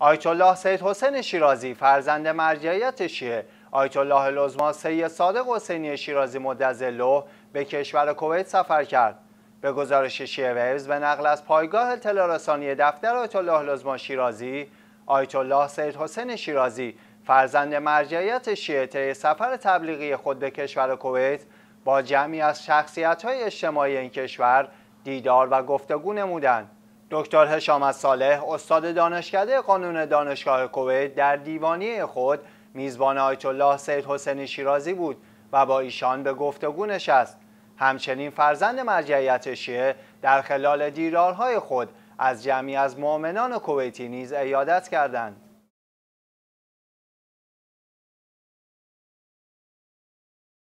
آیت سید حسین شیرازی فرزند مرجعیت شیعه آیت الله لزما سید صادق حسینی شیرازی مدظله به کشور کویت سفر کرد به گزارش شیعه ویوز به نقل از پایگاه تلرسانی دفتر آیت الله شیرازی آیت الله سید حسین شیرازی فرزند مرجعیت شیعه طی سفر تبلیغی خود به کشور کویت با جمعی از شخصیت‌های اجتماعی این کشور دیدار و گفتگو نمودند دکتر هشام از صالح استاد دانشکده قانون دانشگاه کویت در دیوانی خود میزبان آیت الله سید حسین شیرازی بود و با ایشان به گفتگو نشست همچنین فرزند مرجعیت شیعه در خلال دیرارهای خود از جمعی از مؤمنان کویتی نیز ایادت کردند